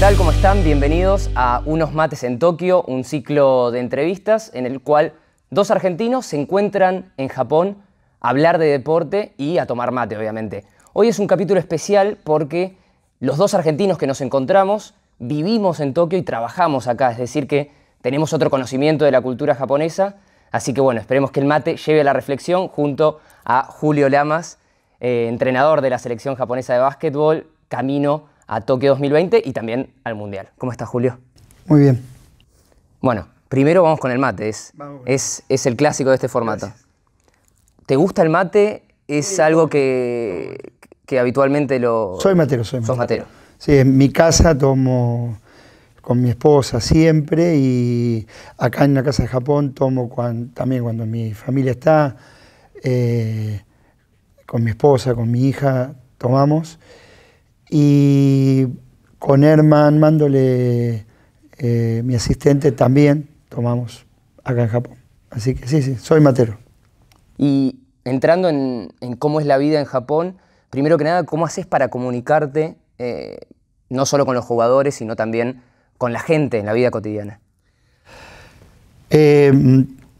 tal? ¿Cómo están? Bienvenidos a Unos Mates en Tokio, un ciclo de entrevistas en el cual dos argentinos se encuentran en Japón a hablar de deporte y a tomar mate, obviamente. Hoy es un capítulo especial porque los dos argentinos que nos encontramos vivimos en Tokio y trabajamos acá, es decir, que tenemos otro conocimiento de la cultura japonesa. Así que bueno, esperemos que el mate lleve a la reflexión junto a Julio Lamas, eh, entrenador de la selección japonesa de básquetbol, camino a Tokio 2020 y también al Mundial. ¿Cómo estás, Julio? Muy bien. Bueno, primero vamos con el mate, es, es, el clásico de este formato. ¿Te gusta el mate? ¿Es algo que, habitualmente lo... Soy matero, soy matero. soy matero. Sí, en mi casa tomo con mi esposa siempre y acá en la casa de Japón tomo también cuando mi familia está, eh, con mi esposa, con mi hija, tomamos. Y con Herman Mándole, eh, mi asistente, también tomamos acá en Japón. Así que sí, sí, soy matero. Y entrando en, cómo es la vida en Japón, primero que nada, ¿cómo haces para comunicarte eh, no solo con los jugadores, sino también con la gente en la vida cotidiana? Eh,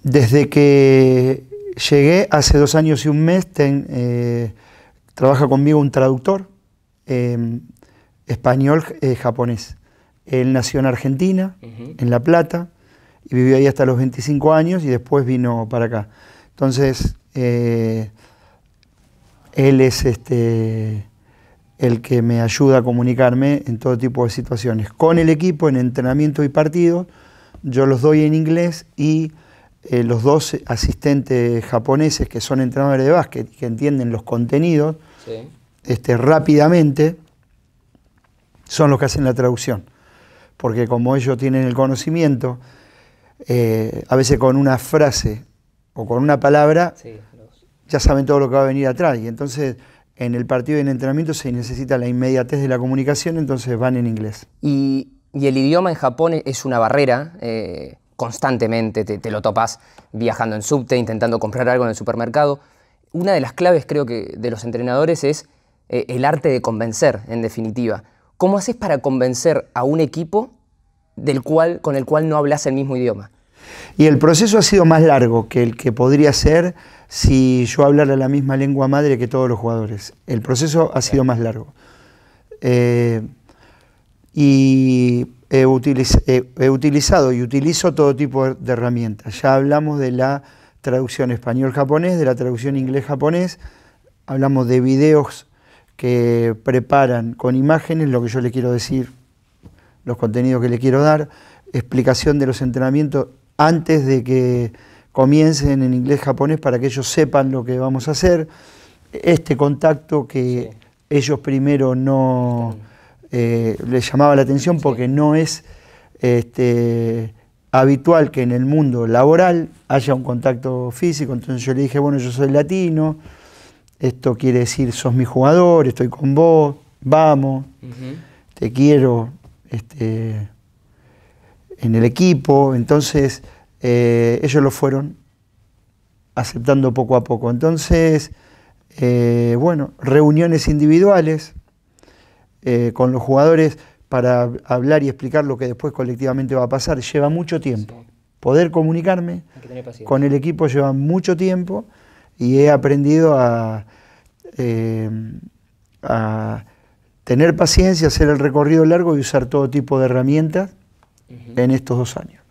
desde que llegué hace dos años y un mes, trabaja conmigo un traductor Em, español-japonés. Eh, él nació en Argentina, en La Plata, y vivió ahí hasta los 25 años y después vino para acá. Entonces, eh, él es este, el que me ayuda a comunicarme en todo tipo de situaciones. Con el equipo, en entrenamiento y partido yo los doy en inglés y eh, los dos asistentes japoneses que son entrenadores de básquet que entienden los contenidos, este, rápidamente son los que hacen la traducción, porque como ellos tienen el conocimiento, eh, a veces con una frase o con una palabra, ya saben todo lo que va a venir atrás. Y entonces en el partido y en el entrenamiento se necesita la inmediatez de la comunicación, entonces van en inglés. Y, el idioma en Japón es una barrera. Eh, constantemente te, lo topas viajando en subte, intentando comprar algo en el supermercado. Una de las claves, creo que, de los entrenadores es eh, el arte de convencer, en definitiva. ¿Cómo haces para convencer a un equipo del cual, con el cual no hablas el mismo idioma? Y el proceso ha sido más largo que el que podría ser si yo hablara la misma lengua madre que todos los jugadores. El proceso ha sido más largo. Eh, y he, utilizado y utilizo todo tipo de herramientas. Ya hablamos de la traducción español-japonés, de la traducción inglés-japonés, hablamos de videos que preparan con imágenes lo que yo le quiero decir, los contenidos que le quiero dar, explicación de los entrenamientos antes de que comiencen en inglés japonés para que ellos sepan lo que vamos a hacer, este contacto que ellos primero no eh, les llamaba la atención porque no es este, habitual que en el mundo laboral haya un contacto físico, entonces yo le dije, bueno, yo soy latino, esto quiere decir, sos mi jugador, estoy con vos, vamos, te quiero este, en el equipo. Entonces, eh, ellos lo fueron aceptando poco a poco. Entonces, eh, bueno, reuniones individuales eh, con los jugadores para hablar y explicar lo que después colectivamente va a pasar. Lleva mucho tiempo. Poder comunicarme con el equipo lleva mucho tiempo y he aprendido a, eh, a tener paciencia, hacer el recorrido largo y usar todo tipo de herramientas en estos dos años.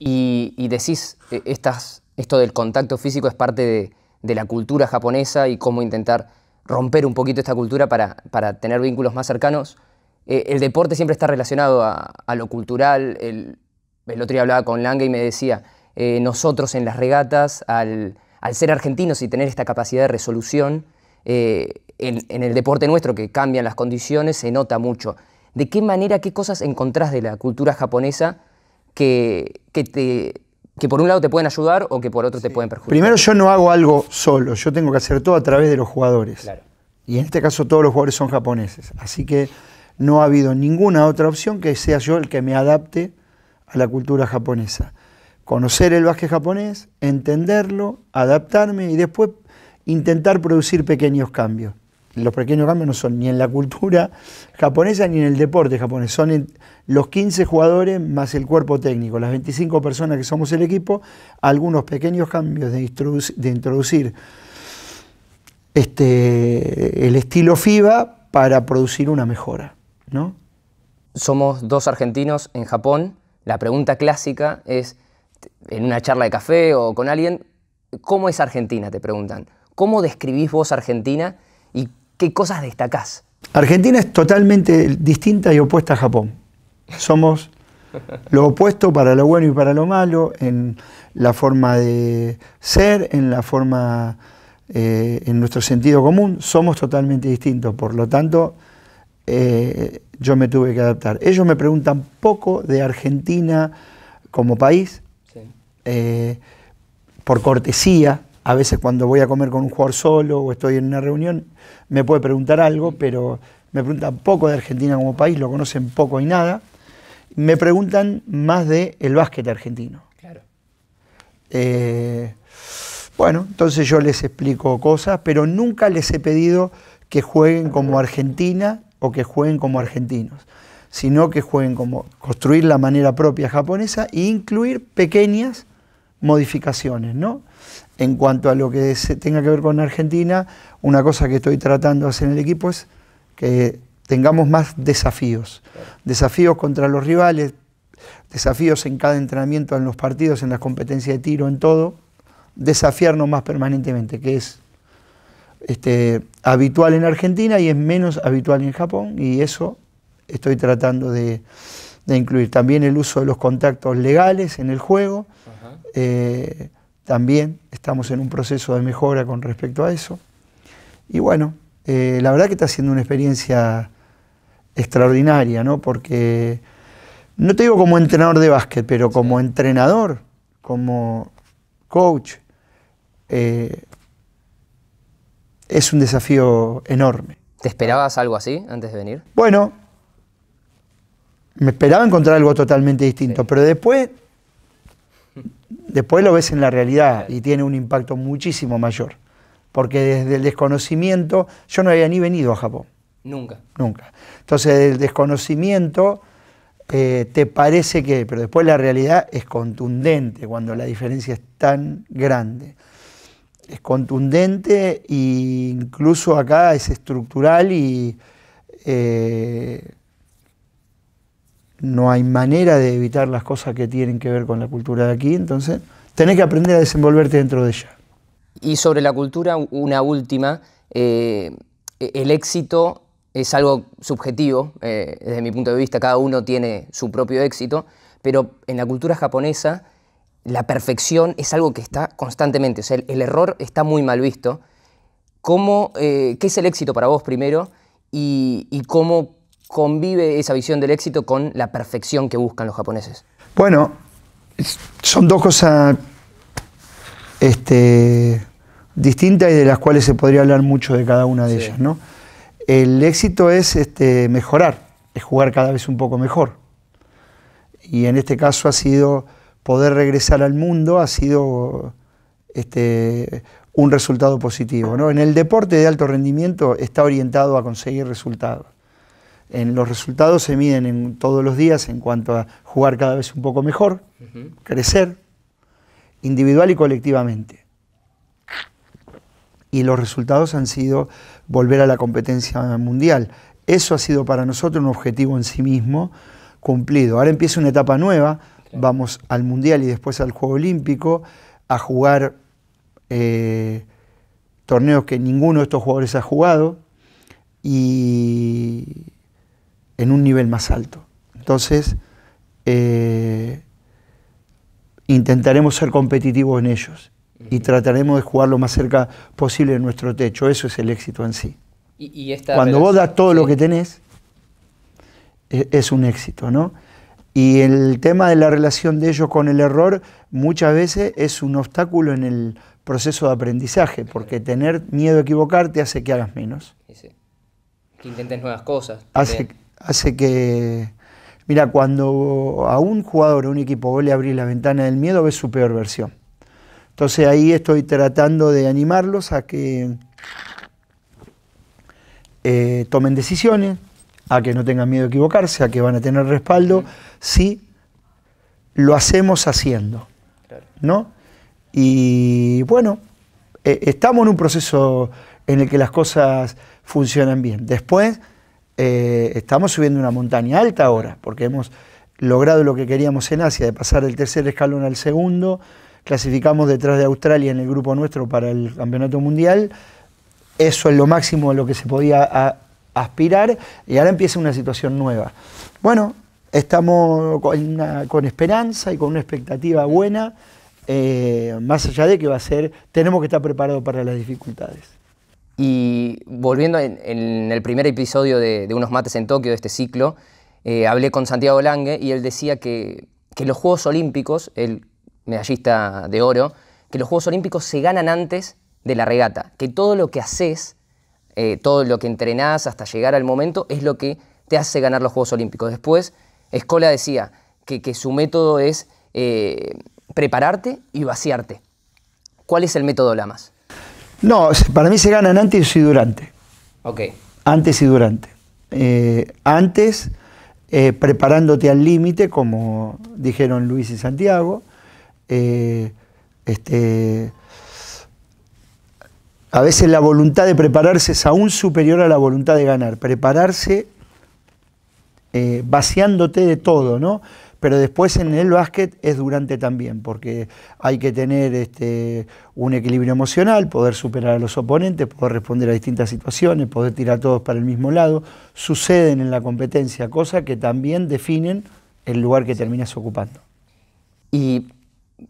Y, decís, e, esto del contacto físico es parte de, la cultura japonesa y cómo intentar romper un poquito esta cultura para, tener vínculos más cercanos. Eh, el deporte siempre está relacionado a, lo cultural. El, el, otro día hablaba con Lange y me decía, eh, nosotros en las regatas, al al ser argentinos y tener esta capacidad de resolución, eh, en, el deporte nuestro, que cambian las condiciones, se nota mucho. ¿De qué manera, qué cosas encontrás de la cultura japonesa que, que te, que por un lado te pueden ayudar o que por otro te pueden perjudicar? Primero, yo no hago algo solo, yo tengo que hacer todo a través de los jugadores. Y en este caso todos los jugadores son japoneses. Así que no ha habido ninguna otra opción que sea yo el que me adapte a la cultura japonesa conocer el básquet japonés, entenderlo, adaptarme y después intentar producir pequeños cambios. Los pequeños cambios no son ni en la cultura japonesa ni en el deporte japonés, son los 15 jugadores más el cuerpo técnico, las 25 personas que somos el equipo, algunos pequeños cambios de introducir, este, el estilo FIBA para producir una mejora. ¿no? Somos dos argentinos en Japón. La pregunta clásica es, en una charla de café o con alguien, ¿cómo es Argentina? Te preguntan. ¿Cómo describís vos Argentina y qué cosas destacás? Argentina es totalmente distinta y opuesta a Japón. Somos lo opuesto para lo bueno y para lo malo, en la forma de ser, en la forma, eh, en nuestro sentido común, somos totalmente distintos. Por lo tanto, eh, yo me tuve que adaptar. Ellos me preguntan poco de Argentina como país, eh, por cortesía, a veces cuando voy a comer con un jugador solo o estoy en una reunión, me puede preguntar algo, pero me preguntan poco de Argentina como país, lo conocen poco y nada. Me preguntan más de el básquet argentino. Claro. Eh, bueno, entonces yo les explico cosas, pero nunca les he pedido que jueguen como Argentina o que jueguen como argentinos, sino que jueguen como construir la manera propia japonesa e incluir pequeñas modificaciones, ¿no? En cuanto a lo que tenga que ver con Argentina, una cosa que estoy tratando de hacer en el equipo es que tengamos más desafíos. Desafíos contra los rivales, desafíos en cada entrenamiento, en los partidos, en las competencias de tiro, en todo. Desafiarnos más permanentemente, que es este, habitual en Argentina y es menos habitual en Japón, y eso estoy tratando de, incluir. También el uso de los contactos legales en el juego. Ah. Eh, también estamos en un proceso de mejora con respecto a eso. Y bueno, eh, la verdad que está siendo una experiencia extraordinaria, ¿no? Porque, no te digo como entrenador de básquet, pero como entrenador, como coach, eh, es un desafío enorme. ¿Te esperabas algo así antes de venir? Bueno, me esperaba encontrar algo totalmente distinto, pero después Después lo ves en la realidad y tiene un impacto muchísimo mayor. Porque desde el desconocimiento, yo no había ni venido a Japón. Nunca. Nunca. Entonces, el desconocimiento eh, te parece que, pero después la realidad es contundente cuando la diferencia es tan grande. Es contundente e incluso acá es estructural y eh, no hay manera de evitar las cosas que tienen que ver con la cultura de aquí, entonces tenés que aprender a desenvolverte dentro de ella. Y sobre la cultura, una última, eh, e, el éxito es algo subjetivo, eh, desde mi punto de vista cada uno tiene su propio éxito, pero en la cultura japonesa la perfección es algo que está constantemente, o sea, el, error está muy mal visto. ¿Cómo, eh, ¿Qué es el éxito para vos primero y cómo convive esa visión del éxito con la perfección que buscan los japoneses? Bueno, son dos cosas este, distintas y de las cuales se podría hablar mucho de cada una de ellas. ¿no? El éxito es este, mejorar, es jugar cada vez un poco mejor. Y en este caso ha sido poder regresar al mundo, ha sido este, un resultado positivo. ¿no? En el deporte de alto rendimiento está orientado a conseguir resultados los resultados se miden en, todos los días en cuanto a jugar cada vez un poco mejor, crecer, individual y colectivamente. Y los resultados han sido volver a la competencia mundial. Eso ha sido para nosotros un objetivo en sí mismo cumplido. Ahora empieza una etapa nueva, vamos al Mundial y después al Juego Olímpico a jugar eh, torneos que ninguno de estos jugadores ha jugado y en un nivel más alto. Entonces, eh, intentaremos ser competitivos en ellos y trataremos de jugar lo más cerca posible de nuestro techo. Eso es el éxito en sí. Cuando vos das todo lo que tenés, e, es, un éxito, ¿no? Y el tema de la relación de ellos con el error muchas veces es un obstáculo en el proceso de aprendizaje, porque tener miedo a equivocarte hace que hagas menos. Que intentes nuevas cosas hace que, mira, cuando a un jugador o un equipo vos le abrís la ventana del miedo, ves su peor versión. Entonces ahí estoy tratando de animarlos a que eh, tomen decisiones, a que no tengan miedo a equivocarse, a que van a tener respaldo, si lo hacemos haciendo. ¿No? Y bueno, eh, estamos en un proceso en el que las cosas funcionan bien. Después eh, estamos subiendo una montaña alta ahora, porque hemos logrado lo que queríamos en Asia, de pasar del tercer escalón al segundo, clasificamos detrás de Australia en el grupo nuestro para el Campeonato Mundial, eso es lo máximo a lo que se podía aspirar, y ahora empieza una situación nueva. Bueno, estamos con, esperanza y con una expectativa buena, eh, más allá de que va a ser, tenemos que estar preparados para las dificultades. Y volviendo en, el primer episodio de, Unos Mates en Tokio, de este ciclo, eh, hablé con Santiago Lange y él decía que, los Juegos Olímpicos, el medallista de oro, que los Juegos Olímpicos se ganan antes de la regata, que todo lo que haces, eh, todo lo que entrenás hasta llegar al momento es lo que te hace ganar los Juegos Olímpicos. Después, Escola decía que, su método es eh, prepararte y vaciarte. ¿Cuál es el método Lamas? No, para mí se ganan antes y durante. Ok. Antes y durante. Eh, antes, eh, preparándote al límite, como dijeron Luis y Santiago. Eh, este, a veces la voluntad de prepararse es aún superior a la voluntad de ganar. Prepararse vaciándote de todo, ¿no? pero después en el básquet es durante también, porque hay que tener este, un equilibrio emocional, poder superar a los oponentes, poder responder a distintas situaciones, poder tirar a todos para el mismo lado, suceden en la competencia, cosas que también definen el lugar que terminas ocupando. Y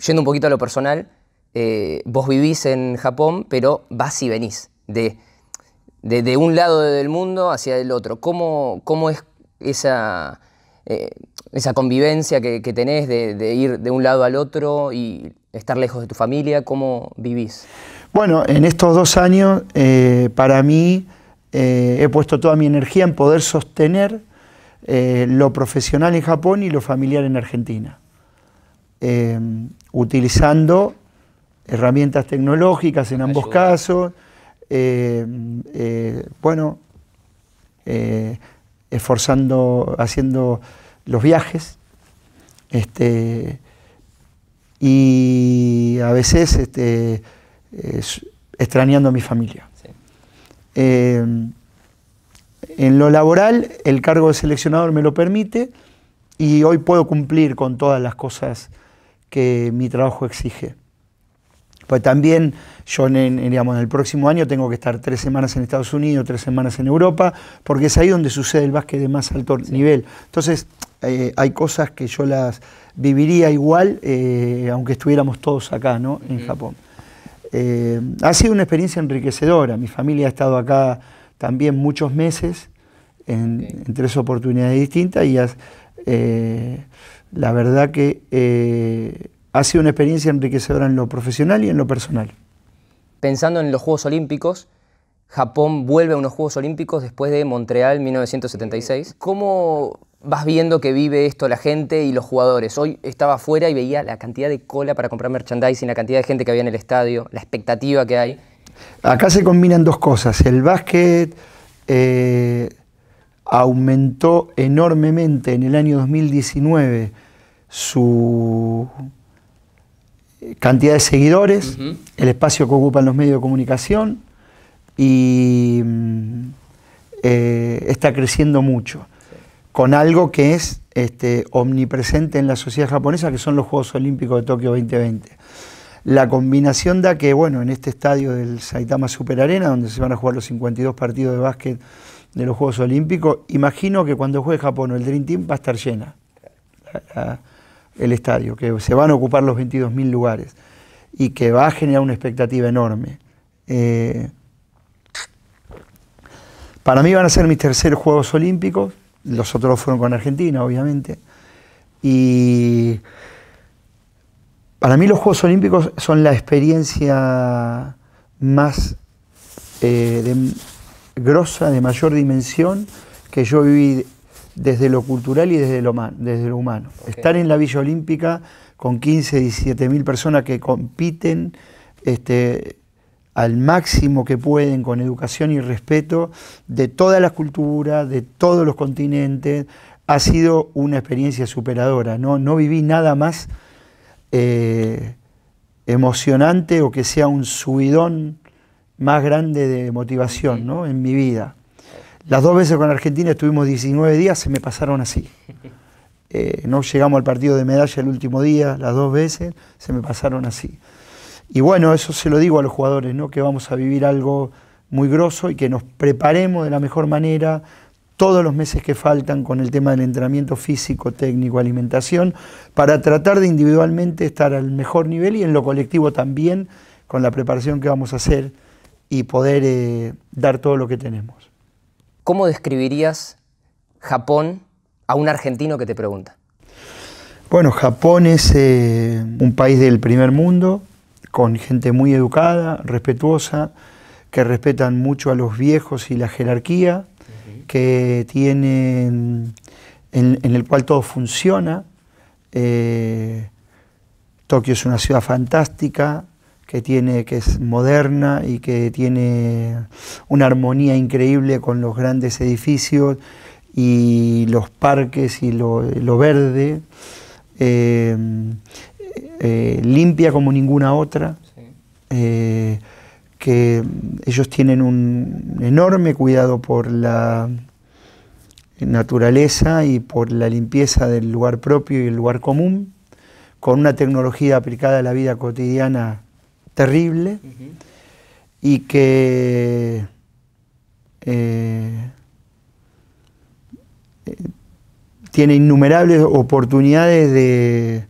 yendo un poquito a lo personal, eh, vos vivís en Japón, pero vas y venís de, de, un lado del mundo hacia el otro. ¿Cómo, cómo es esa... Eh, esa convivencia que, tenés de, ir de un lado al otro y estar lejos de tu familia, ¿cómo vivís? Bueno, en estos dos años, eh, para mí, eh, he puesto toda mi energía en poder sostener eh, lo profesional en Japón y lo familiar en Argentina, em, utilizando herramientas tecnológicas en ambos casos, em, bueno, esforzando, haciendo los viajes, este, y a veces este, extrañando a mi familia. Eh, en lo laboral, el cargo de seleccionador me lo permite y hoy puedo cumplir con todas las cosas que mi trabajo exige. Pues también yo en, el próximo año tengo que estar tres semanas en Estados Unidos, tres semanas en Europa, porque es ahí donde sucede el básquet de más alto nivel. Entonces, eh, hay cosas que yo las viviría igual, eh, aunque estuviéramos todos acá, ¿no? En Japón. Eh, ha sido una experiencia enriquecedora. Mi familia ha estado acá también muchos meses, en, tres oportunidades distintas, y la verdad que ha sido una experiencia enriquecedora en lo profesional y en lo personal. Pensando en los Juegos Olímpicos, Japón vuelve a unos Juegos Olímpicos después de Montreal 1976. ¿Cómo vas viendo que vive esto la gente y los jugadores. Hoy estaba afuera y veía la cantidad de cola para comprar merchandising, la cantidad de gente que había en el estadio, la expectativa que hay. Acá se combinan dos cosas. El básquet eh, aumentó enormemente en el año 2019 su eh, cantidad de seguidores, el espacio que ocupan los medios de comunicación y mm, eh, está creciendo mucho con algo que es este, omnipresente en la sociedad japonesa, que son los Juegos Olímpicos de Tokio 2020. La combinación da que, bueno, en este estadio del Saitama Super Arena, donde se van a jugar los 52 partidos de básquet de los Juegos Olímpicos, imagino que cuando juegue Japón el Dream Team va a estar llena el estadio, que se van a ocupar los 22.000 lugares y que va a generar una expectativa enorme. Eh, para mí van a ser mis terceros Juegos Olímpicos, los otros fueron con Argentina, obviamente. Y para mí los Juegos Olímpicos son la experiencia más eh, grosa, de mayor dimensión que yo viví desde lo cultural y desde lo, desde lo humano. Estar en la Villa Olímpica con 15, 17 mil personas que compiten, este, al máximo que pueden con educación y respeto de todas las culturas, de todos los continentes. Ha sido una experiencia superadora, no, viví nada más eh, emocionante o que sea un subidón más grande de motivación ¿no? en mi vida. Las dos veces con Argentina estuvimos 19 días, se me pasaron así. Eh, no llegamos al partido de medalla el último día, las dos veces, se me pasaron así. Y bueno, eso se lo digo a los jugadores, ¿no? que vamos a vivir algo muy grosso y que nos preparemos de la mejor manera todos los meses que faltan con el tema del entrenamiento físico, técnico, alimentación, para tratar de individualmente estar al mejor nivel y en lo colectivo también, con la preparación que vamos a hacer y poder eh, dar todo lo que tenemos. ¿Cómo describirías Japón a un argentino que te pregunta? Bueno, Japón es eh, un país del primer mundo, con gente muy educada, respetuosa, que respetan mucho a los viejos y la jerarquía, que tienen, en, el cual todo funciona. Eh, Tokio es una ciudad fantástica, que, tiene, que es moderna y que tiene una armonía increíble con los grandes edificios y los parques y lo, verde. Eh, eh, limpia como ninguna otra, eh, que ellos tienen un enorme cuidado por la naturaleza y por la limpieza del lugar propio y el lugar común, con una tecnología aplicada a la vida cotidiana terrible y que eh, tiene innumerables oportunidades de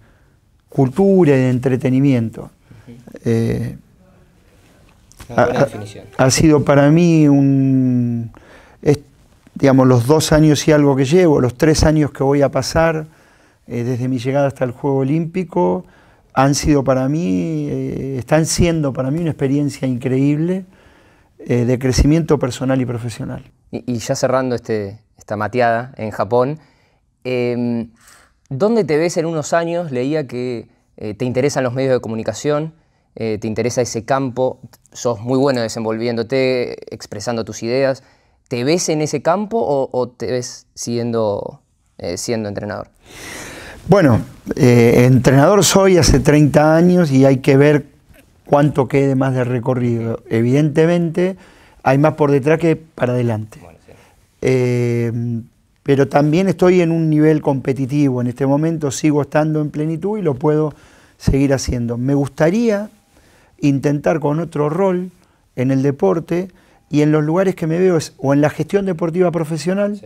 cultura y de entretenimiento. Eh, ha, sido para mí un, digamos, los dos años y algo que llevo, los tres años que voy a pasar eh, desde mi llegada hasta el Juego Olímpico, han sido para mí, eh, están siendo para mí una experiencia increíble de crecimiento personal y profesional. Y, ya cerrando este, esta mateada en Japón, em, ¿Dónde te ves en unos años? Leía que eh, te interesan los medios de comunicación, eh, te interesa ese campo, sos muy bueno desenvolviéndote, expresando tus ideas. ¿Te ves en ese campo o, te ves siendo, eh, siendo entrenador? Bueno, entrenador soy hace 30 años y hay que ver cuánto quede más de recorrido. Evidentemente hay más por detrás que para adelante. Bueno, pero también estoy en un nivel competitivo. En este momento sigo estando en plenitud y lo puedo seguir haciendo. Me gustaría intentar con otro rol en el deporte y en los lugares que me veo o en la gestión deportiva profesional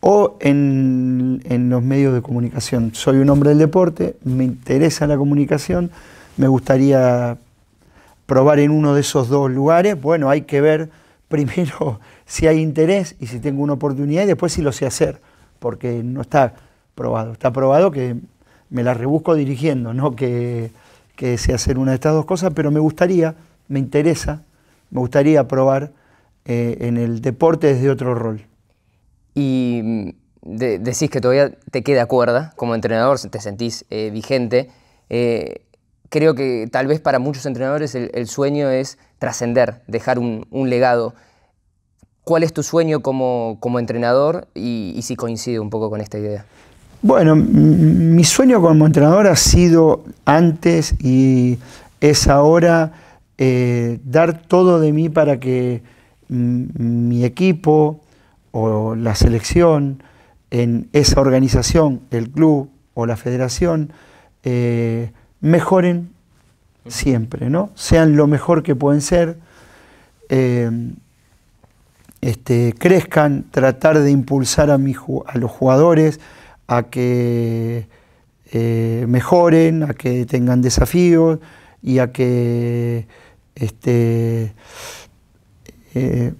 o en, en los medios de comunicación. Soy un hombre del deporte, me interesa la comunicación, me gustaría probar en uno de esos dos lugares. Bueno, hay que ver primero si hay interés y si tengo una oportunidad y después si lo sé hacer, porque no está probado. Está probado que me la rebusco dirigiendo, no que, sé hacer una de estas dos cosas, pero me gustaría, me interesa, me gustaría probar eh, en el deporte desde otro rol. Y mm, decís que todavía te queda cuerda como entrenador, te sentís eh, vigente. Eh, creo que tal vez para muchos entrenadores el sueño es trascender, dejar un, legado. ¿Cuál es tu sueño como, entrenador y, si coincide un poco con esta idea? Bueno, mi sueño como entrenador ha sido antes y es ahora eh, dar todo de mí para que mi equipo o la selección, en esa organización, el club o la federación, eh, mejoren siempre, ¿no? Sean lo mejor que pueden ser, eh, este, crezcan, tratar de impulsar a, a los jugadores a que eh, mejoren, a que tengan desafíos y a que este, eh,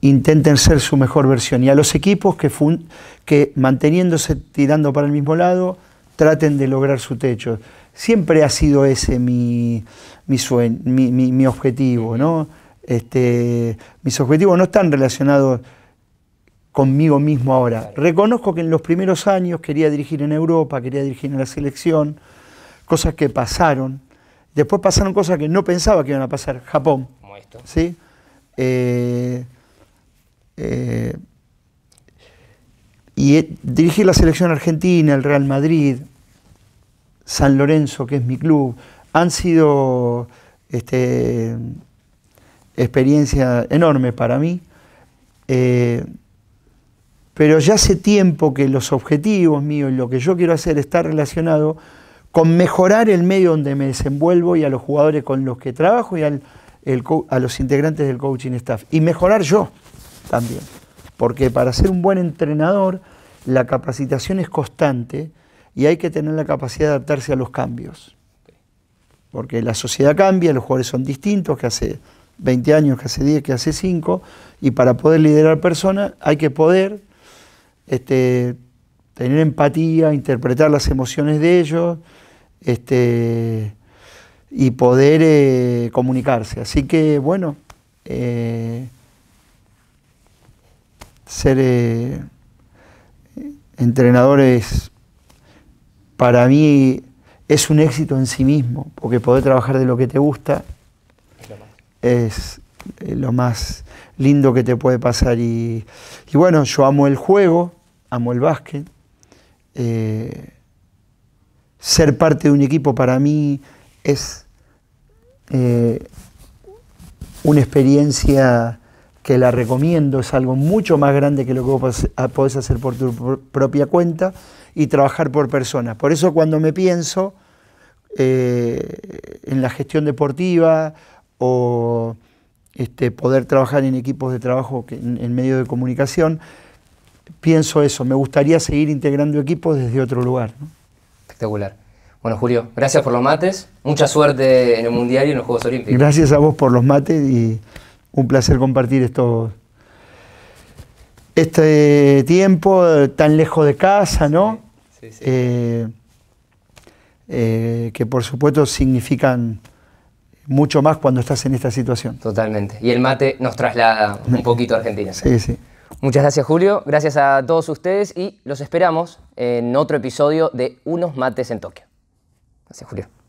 intenten ser su mejor versión. Y a los equipos que manteniéndose tirando para el mismo lado, traten de lograr su techo. Siempre ha sido ese mi, mi, sueño, mi, objetivo, ¿no? Este, mis objetivos no están relacionados conmigo mismo ahora. Reconozco que en los primeros años quería dirigir en Europa, quería dirigir en la selección, cosas que pasaron. Después pasaron cosas que no pensaba que iban a pasar. Japón. Como esto. ¿sí? Eh, eh, y eh, dirigir la selección argentina, el Real Madrid, San Lorenzo, que es mi club, han sido este, experiencia enorme para mí. Eh, pero ya hace tiempo que los objetivos míos y lo que yo quiero hacer está relacionado con mejorar el medio donde me desenvuelvo y a los jugadores con los que trabajo y a los integrantes del coaching staff. Y mejorar yo también. Porque para ser un buen entrenador, la capacitación es constante y hay que tener la capacidad de adaptarse a los cambios. Porque la sociedad cambia, los jugadores son distintos que hace 20 años, que hace 10, que hace 5, y para poder liderar personas hay que poder este, tener empatía, interpretar las emociones de ellos este, y poder eh, comunicarse. Así que, bueno, eh, ser eh, entrenadores para mí es un éxito en sí mismo, porque poder trabajar de lo que te gusta es lo más eh, lindo que te puede pasar. Y, bueno, yo amo el juego, amo el básquet. Eh, ser parte de un equipo para mí es eh, una experiencia que la recomiendo, es algo mucho más grande que lo que vos podés hacer por tu propia cuenta y trabajar por personas. Por eso cuando me pienso eh, en la gestión deportiva o este, poder trabajar en equipos de trabajo en, medio de comunicación, pienso eso, me gustaría seguir integrando equipos desde otro lugar. Espectacular. Bueno, Julio, gracias por los mates, mucha suerte en el Mundial y en los Juegos Olímpicos. Gracias a vos por los mates y un placer compartir estos este tiempo tan lejos de casa, ¿no? Sí, sí, eh, eh, que por supuesto significan mucho más cuando estás en esta situación. Totalmente. Y el mate nos traslada un poquito a Argentina. Sí, sí. Muchas gracias Julio, gracias a todos ustedes y los esperamos en otro episodio de Unos Mates en Tokio. Gracias Julio.